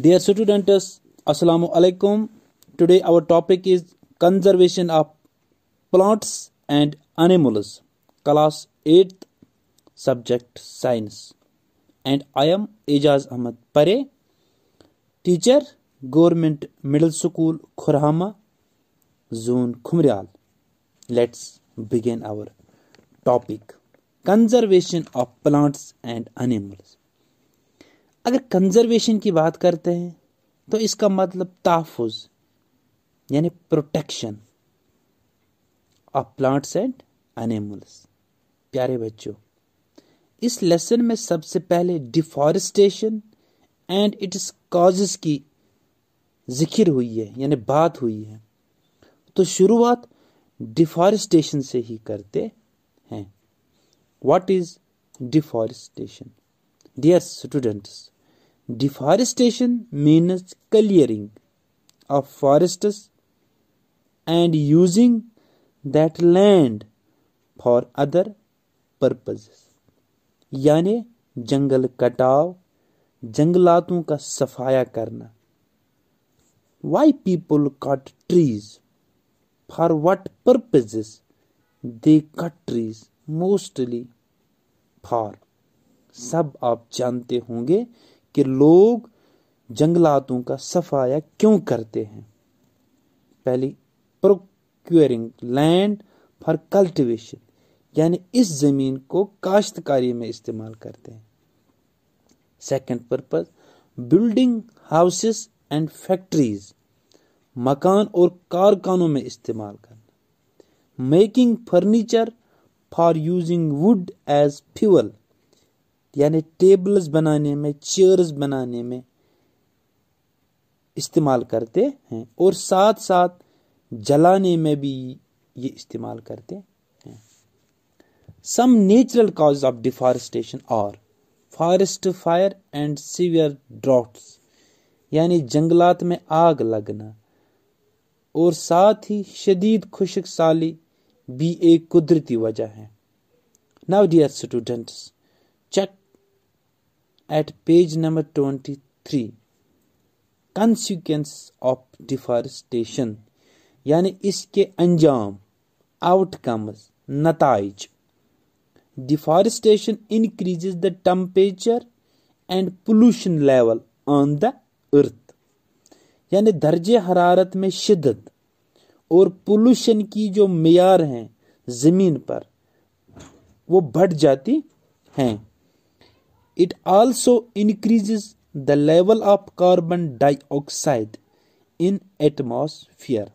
Dear students, Assalamu alaikum. Today our topic is conservation of plants and animals. Class 8th subject science. And I am Ejaz Ahmed Pare, teacher Government Middle School Khurhama Zone Khumrial. Let's begin our topic conservation of plants and animals. अगर conservation की बात करते हैं तो इसका मतलब तहफ़ यानी protection of plants and animals प्यारे बच्चों इस लेसन में सबसे पहले डिफॉरेस्टेशन एंड इट्स काजेस की जिक्र हुई है यानी बात हुई है तो शुरुआत डिफॉरेस्टेशन से ही करते हैं what is deforestation dear students Deforestation means clearing of forests and using that land for other purposes. yani जंगल कटाव jangalaton ka safaya karna why people cut trees for what purposes they cut trees mostly for सब आप जानते होंगे कि लोग जंगलातों का सफाया क्यों करते हैं पहली प्रोक्योरिंग लैंड फॉर कल्टिवेशन यानी इस ज़मीन को काश्तकारी में इस्तेमाल करते हैं second purpose building houses and factories मकान और कारखानों में इस्तेमाल करना making furniture for using wood as fuel यानी टेबल्स बनाने में चेयर्स बनाने में इस्तेमाल करते हैं और साथ साथ जलाने में भी ये इस्तेमाल करते हैं some natural cause of deforestation और forest fire and severe droughts यानी जंगलात में आग लगना और साथ ही शदीद खुशक साली भी एक कुदरती वजह है now dear students check at page number 23 consequence of deforestation यानी इसके अंजाम आउटकम्स नतज deforestation increases the temperature and pollution level on the earth यानी दर्ज हरारत में शिदत और पोल्यूशन की जो मैार हैं ज़मीन पर वो बढ़ जाती हैं It also increases the level of carbon dioxide in atmosphere.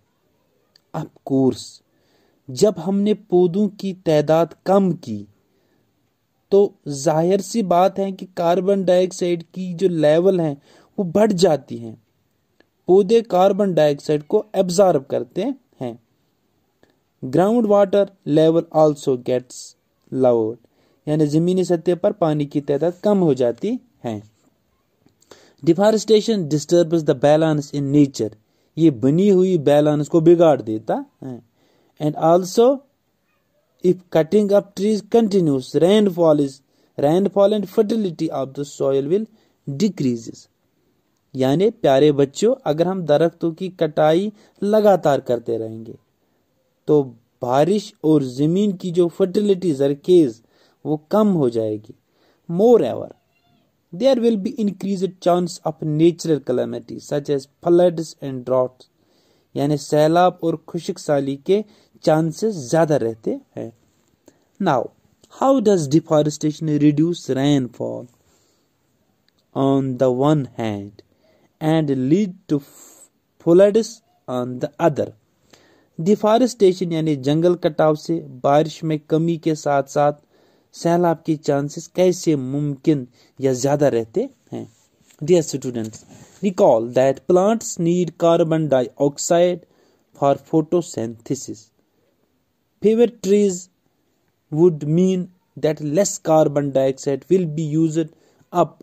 Of course, जब हमने पौधों की तादाद कम की तो जाहिर सी बात है कि कार्बन डाइऑक्साइड की जो लेवल हैं वो बढ़ जाती हैं पौधे कार्बन डाइऑक्साइड को एब्जॉर्ब करते हैं ground water level also gets lowered यानी ज़मीनी सतह पर पानी की तादाद कम हो जाती है deforestation disturb the balance in nature ये बनी हुई बैलेंस को बिगाड़ देता है and also if cutting up trees continues rainfall is rainfall and fertility of the soil will decreases यानी प्यारे बच्चों अगर हम दरख्तों की कटाई लगातार करते रहेंगे तो बारिश और ज़मीन की जो फर्टिलिटी जरखेज वो कम हो जाएगी moreover there will be increase chance of natural calamity such as floods and drought यानी सैलाब और खुशक साली के चांसेस ज्यादा रहते हैं now how does deforestation reduce rainfall on the one hand and lead to floods on the other deforestation यानी जंगल कटाव से बारिश में कमी के साथ साथ सैलाब की चांसेस कैसे मुमकिन या ज्यादा रहते हैं dear students recall that plants need carbon dioxide for photosynthesis fewer trees would mean that less carbon dioxide will be use up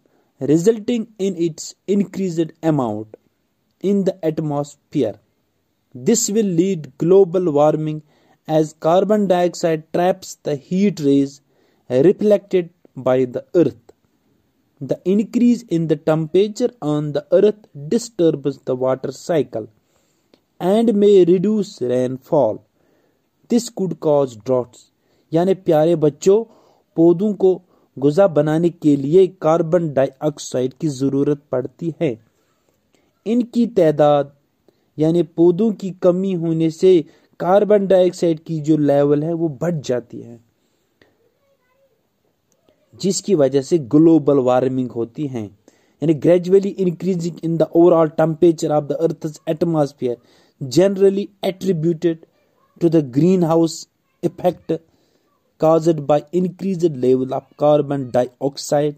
resulting in its increase amount in the atmosphere this will lead global warming as carbon dioxide traps the heat rays reflected by the earth. The increase in the temperature on the earth disturbs the water cycle and may reduce rainfall. This could cause droughts. यानी प्यारे बच्चों पौधों को गुजा बनाने के लिए carbon dioxide की ज़रूरत पड़ती है इनकी तादाद यानी पौधों की कमी होने से कार्बन डाइऑक्साइड की जो लेवल है वो बढ़ जाती है जिसकी वजह से ग्लोबल वार्मिंग होती है यानी gradually increasing in the overall temperature of the earth atmosphere generally attributed to the greenhouse effect caused by increase level of carbon dioxide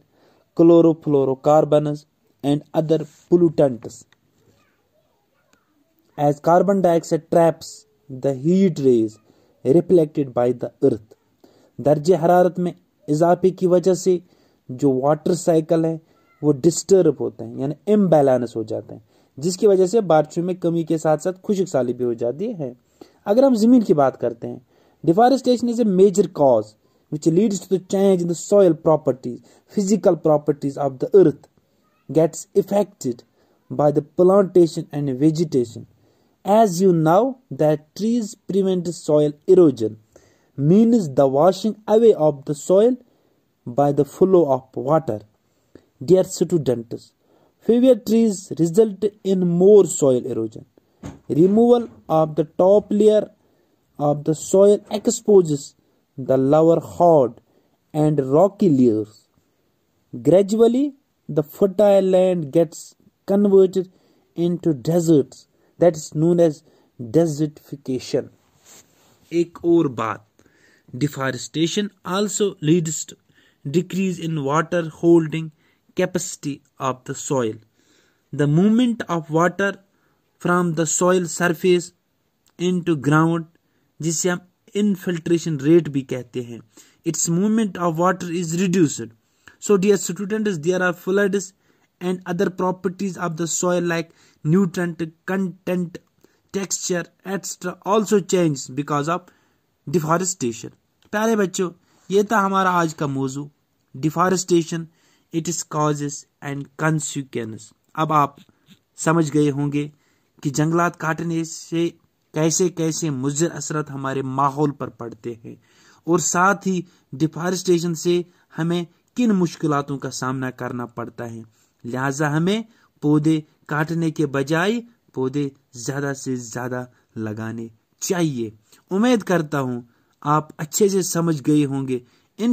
chlorofluorocarbons and other pollutant as carbon dioxide traps the heat rays reflected by the earth दर्ज हरारत में इजाफे की वजह से जो water cycle है वो डिस्टर्ब होते हैं यानी इम्बैलेंस हो जाते हैं जिसकी वजह से बारिशों में कमी के साथ साथ खुशक साली भी हो जाती है अगर हम जमीन की बात करते हैं deforestation is a major cause which leads to the change in the soil properties physical properties of the earth gets affected by the plantation and vegetation as you know that trees prevent soil erosion means the washing away of the soil by the flow of water. Dear students, failure trees result in more soil erosion. Removal of the top layer of the soil exposes the lower hard and rocky layers. Gradually, the fertile land gets converted into deserts that is known as desertification. एक और बात Deforestation also leads to decrease in water holding capacity of the soil. The movement of water from the soil surface into ground जिसे is infiltration rate, भी कहते हैं its movement of water is reduced so dear there there are and other properties of the soil like nutrient content texture etc also change because of deforestation प्यारे बच्चों ये था हमारा आज का मौजू deforestation it is causes and consequence अब आप समझ गए होंगे कि जंगलात काटने से कैसे कैसे मुजर असरत हमारे माहौल पर पड़ते हैं और साथ ही डिफॉरेस्टेशन से हमें किन मुश्किलों का सामना करना पड़ता है लिहाजा हमें पौधे काटने के बजाय पौधे ज़्यादा से ज़्यादा लगाने चाहिए उम्मीद करता हूँ आप अच्छे से समझ गए होंगे इन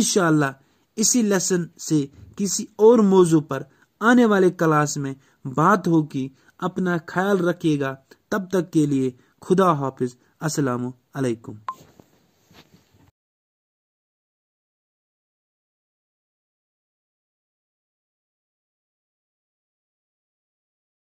इसी लेसन से किसी और मौजू पर आने वाले क्लास में बात होगी अपना ख्याल रखिएगा तब तक के लिए खुदा हाफिज असलकुम